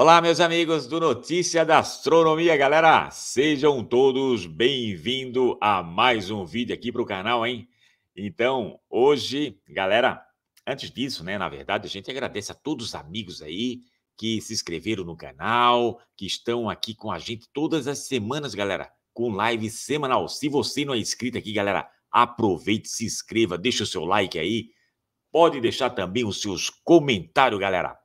Olá, meus amigos do Notícia da Astronomia, galera! Sejam todos bem-vindos a mais um vídeo aqui para o canal, hein? Então, hoje, galera, antes disso, né, na verdade, a gente agradece a todos os amigos aí que se inscreveram no canal, que estão aqui com a gente todas as semanas, galera, com live semanal. Se você não é inscrito aqui, galera, aproveite, se inscreva, deixa o seu like aí. Pode deixar também os seus comentários, galera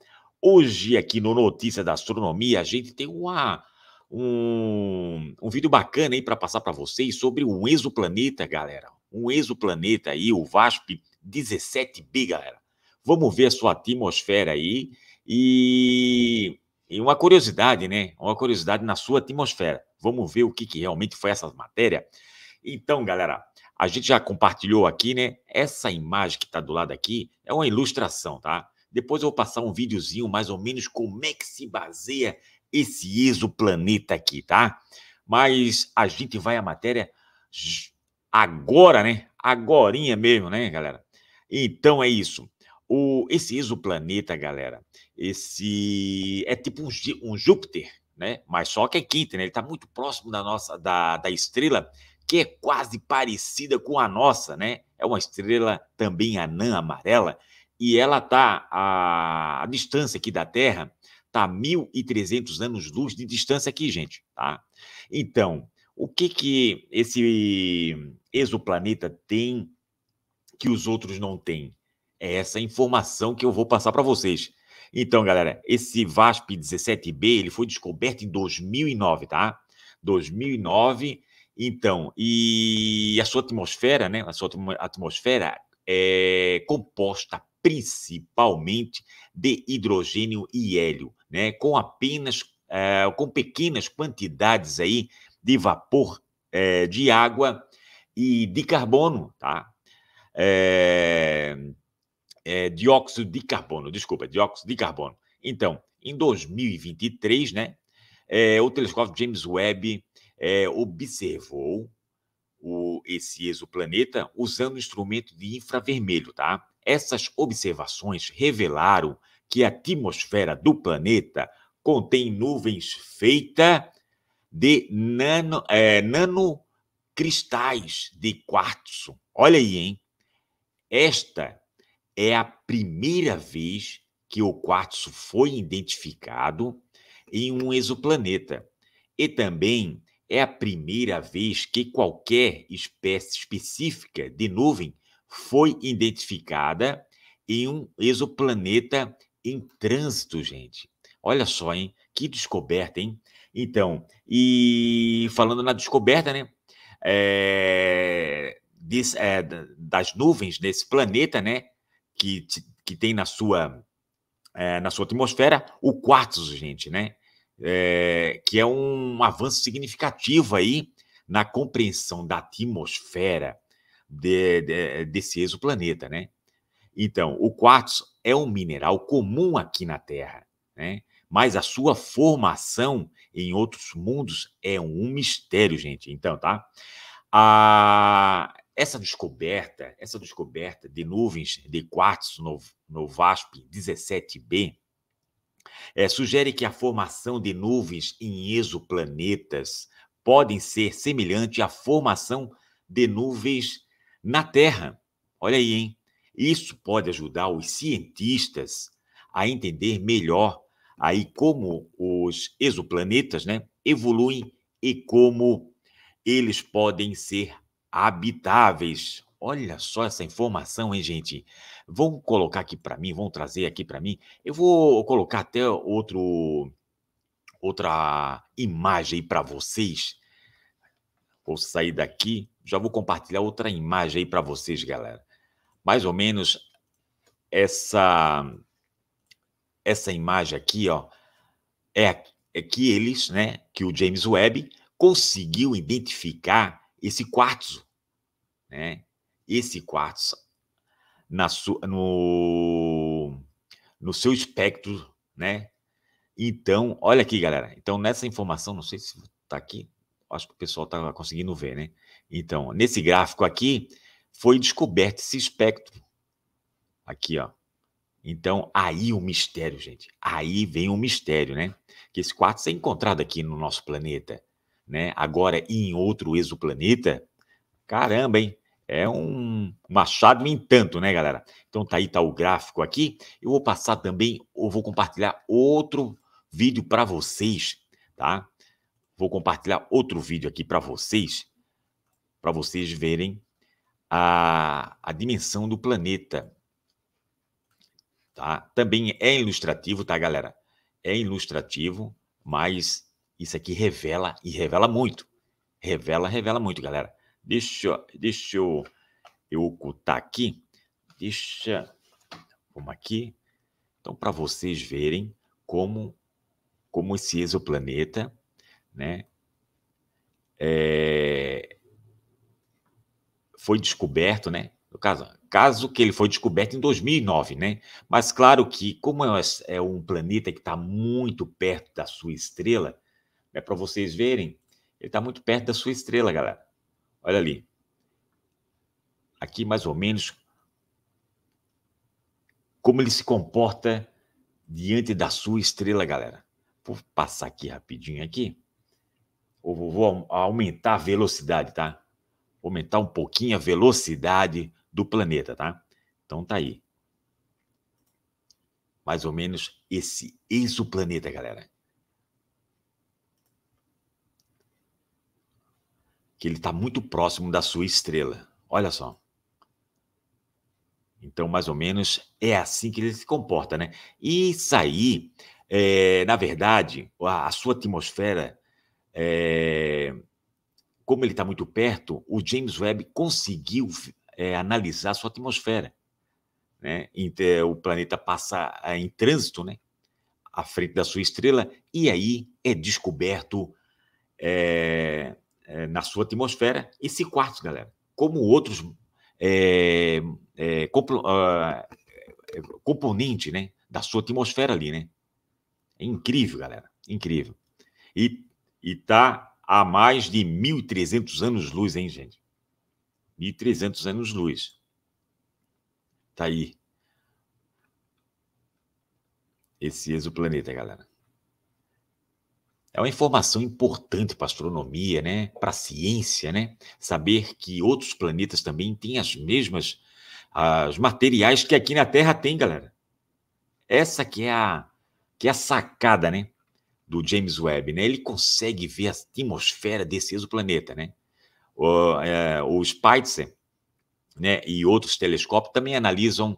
Hoje, aqui no Notícia da Astronomia, a gente tem uma, um, um vídeo bacana aí para passar para vocês sobre um exoplaneta, galera. Um exoplaneta aí, o VASP 17b, galera. Vamos ver a sua atmosfera aí e, e uma curiosidade, né? Uma curiosidade na sua atmosfera. Vamos ver o que, que realmente foi essa matéria. Então, galera, a gente já compartilhou aqui, né? Essa imagem que está do lado aqui é uma ilustração, tá? Depois eu vou passar um videozinho mais ou menos como é que se baseia esse exoplaneta aqui, tá? Mas a gente vai à matéria agora, né? Agorinha mesmo, né, galera? Então é isso. O, esse exoplaneta, galera, esse é tipo um, um Júpiter, né? Mas só que é quente, né? Ele está muito próximo da nossa da, da estrela, que é quase parecida com a nossa, né? É uma estrela também anã amarela e ela está a, a distância aqui da Terra está 1.300 anos-luz de distância aqui, gente, tá? Então, o que que esse exoplaneta tem que os outros não têm? É essa informação que eu vou passar para vocês. Então, galera, esse VASP 17B, ele foi descoberto em 2009, tá? 2009. Então, e a sua atmosfera, né? A sua atmosfera é composta principalmente de hidrogênio e hélio, né? com apenas, é, com pequenas quantidades aí de vapor é, de água e de carbono, tá? É, é, dióxido de carbono, desculpa, dióxido de carbono. Então, em 2023, né, é, o telescópio James Webb é, observou o, esse exoplaneta usando um instrumento de infravermelho, tá? Essas observações revelaram que a atmosfera do planeta contém nuvens feitas de nano, é, nanocristais de quartzo. Olha aí, hein? Esta é a primeira vez que o quartzo foi identificado em um exoplaneta e também é a primeira vez que qualquer espécie específica de nuvem foi identificada em um exoplaneta em trânsito, gente. Olha só, hein? Que descoberta, hein? Então, e falando na descoberta, né? É, é, das nuvens desse planeta, né? Que, que tem na sua, é, na sua atmosfera o quartzo, gente, né? que é um avanço significativo aí na compreensão da atmosfera de, de, desse exoplaneta, né? Então, o quartzo é um mineral comum aqui na Terra, né? Mas a sua formação em outros mundos é um mistério, gente. Então, tá? A, essa descoberta, essa descoberta de nuvens de quartzo no, no VASP 17b é, eh, sugere que a formação de nuvens em exoplanetas podem ser semelhante à formação de nuvens na Terra. Olha aí, hein? Isso pode ajudar os cientistas a entender melhor aí como os exoplanetas, né, evoluem e como eles podem ser habitáveis. Olha só essa informação, hein, gente? Vão colocar aqui para mim, vão trazer aqui para mim. Eu vou colocar até outro outra imagem para vocês. Vou sair daqui já vou compartilhar outra imagem aí para vocês, galera. Mais ou menos essa essa imagem aqui, ó, é, é que eles, né, que o James Webb conseguiu identificar esse quartzo, né? Esse quartzo na sua no no seu espectro, né? Então, olha aqui, galera. Então, nessa informação, não sei se tá aqui, acho que o pessoal está conseguindo ver, né? Então, nesse gráfico aqui, foi descoberto esse espectro. Aqui, ó. Então, aí o mistério, gente. Aí vem o mistério, né? Que esse quartzo é encontrado aqui no nosso planeta, né? Agora, em outro exoplaneta, caramba, hein? É um machado em tanto, né, galera? Então, tá aí, tá o gráfico aqui. Eu vou passar também, ou vou compartilhar outro vídeo para vocês, tá? Vou compartilhar outro vídeo aqui para vocês, para vocês verem a, a dimensão do planeta. Tá? Também é ilustrativo, tá, galera? É ilustrativo, mas isso aqui revela e revela muito. Revela, revela muito, galera. Deixa, deixa eu, eu ocultar aqui. Deixa. Vamos aqui. Então, para vocês verem como, como esse exoplaneta né? É... Foi descoberto, né? No caso, caso que ele foi descoberto em 2009, né? Mas claro que, como é, é um planeta que está muito perto da sua estrela, é né, para vocês verem, ele está muito perto da sua estrela, galera. Olha ali. Aqui, mais ou menos, como ele se comporta diante da sua estrela, galera. Vou passar aqui rapidinho aqui vou, vou aumentar a velocidade, tá? Vou aumentar um pouquinho a velocidade do planeta, tá? Então tá aí. Mais ou menos esse exoplaneta, galera. Que ele está muito próximo da sua estrela. Olha só. Então, mais ou menos, é assim que ele se comporta, né? E isso aí, é, na verdade, a sua atmosfera é, como ele está muito perto, o James Webb conseguiu é, analisar sua atmosfera. Né? É, o planeta passa é, em trânsito né? à frente da sua estrela, e aí é descoberto é, é, na sua atmosfera esse quartzo, galera. Como outros é, compo, uh, ah, componente né? da sua atmosfera ali. Né? É incrível, galera. Incrível. E e está há mais de 1.300 anos-luz, hein, gente? 1.300 anos-luz. Está aí. Esse exoplaneta, galera. É uma informação importante para a astronomia, né? para a ciência, né? Saber que outros planetas também têm as mesmas as materiais que aqui na Terra tem, galera. Essa que é a que é a sacada, né? do James Webb, né? Ele consegue ver a atmosfera desse exoplaneta, né? O, é, o Spitzer, né, e outros telescópios também analisam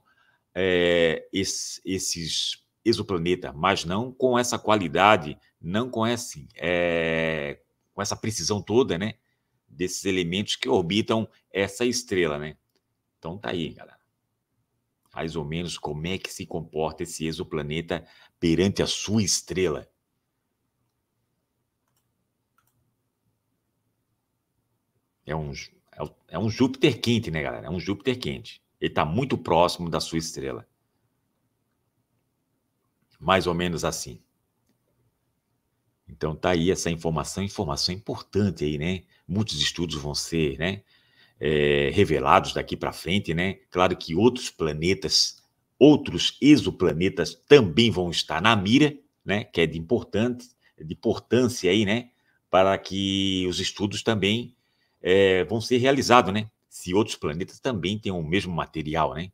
é, esse, esses exoplanetas, mas não com essa qualidade, não com, esse, é, com essa precisão toda, né? Desses elementos que orbitam essa estrela, né? Então tá aí, galera. Mais ou menos como é que se comporta esse exoplaneta perante a sua estrela. É um, é, é um Júpiter quente, né, galera? É um Júpiter quente. Ele está muito próximo da sua estrela. Mais ou menos assim. Então tá aí essa informação, informação importante aí, né? Muitos estudos vão ser, né? É, revelados daqui para frente, né? Claro que outros planetas, outros exoplanetas também vão estar na mira, né? Que é de importante, de importância aí, né? Para que os estudos também é, vão ser realizados, né? Se outros planetas também têm o mesmo material, né?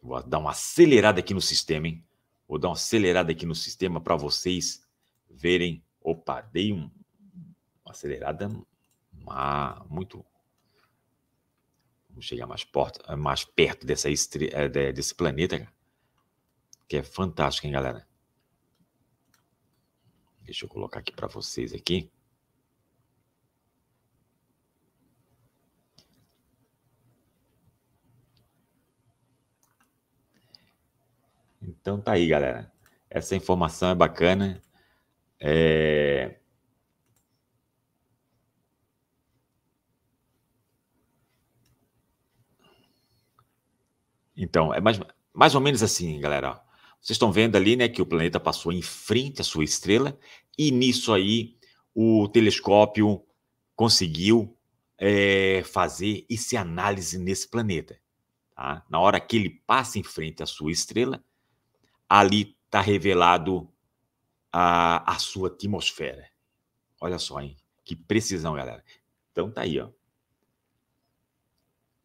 Vou dar uma acelerada aqui no sistema, hein? Vou dar uma acelerada aqui no sistema para vocês verem. Opa, dei um, uma acelerada uma, muito. Vamos chegar mais, porta, mais perto dessa é, desse planeta, que é fantástico, hein, galera? Deixa eu colocar aqui para vocês aqui. Então tá aí, galera. Essa informação é bacana. É... Então, é mais, mais ou menos assim, galera. Vocês estão vendo ali, né, que o planeta passou em frente à sua estrela e nisso aí o telescópio conseguiu é, fazer esse análise nesse planeta. Tá? Na hora que ele passa em frente à sua estrela, ali está revelado a, a sua atmosfera. Olha só, hein? Que precisão, galera. Então tá aí, ó.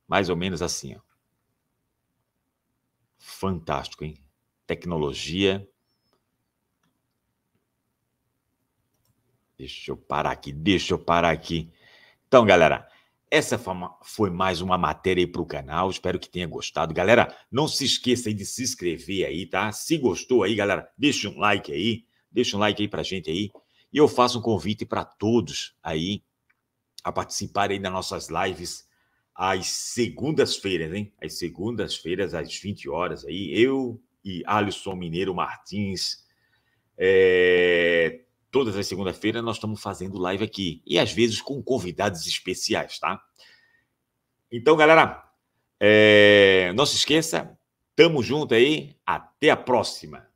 Mais ou menos assim, ó. Fantástico, hein? tecnologia. Deixa eu parar aqui, deixa eu parar aqui. Então, galera, essa foi mais uma matéria aí para o canal. Espero que tenha gostado. Galera, não se esqueça aí de se inscrever aí, tá? Se gostou aí, galera, deixa um like aí. Deixa um like aí para gente aí. E eu faço um convite para todos aí a participarem das nossas lives às segundas-feiras, hein? Às segundas-feiras, às 20 horas aí. Eu, e Alisson Mineiro Martins. É, todas as segundas-feiras nós estamos fazendo live aqui e às vezes com convidados especiais, tá? Então, galera, é, não se esqueça, tamo junto aí, até a próxima.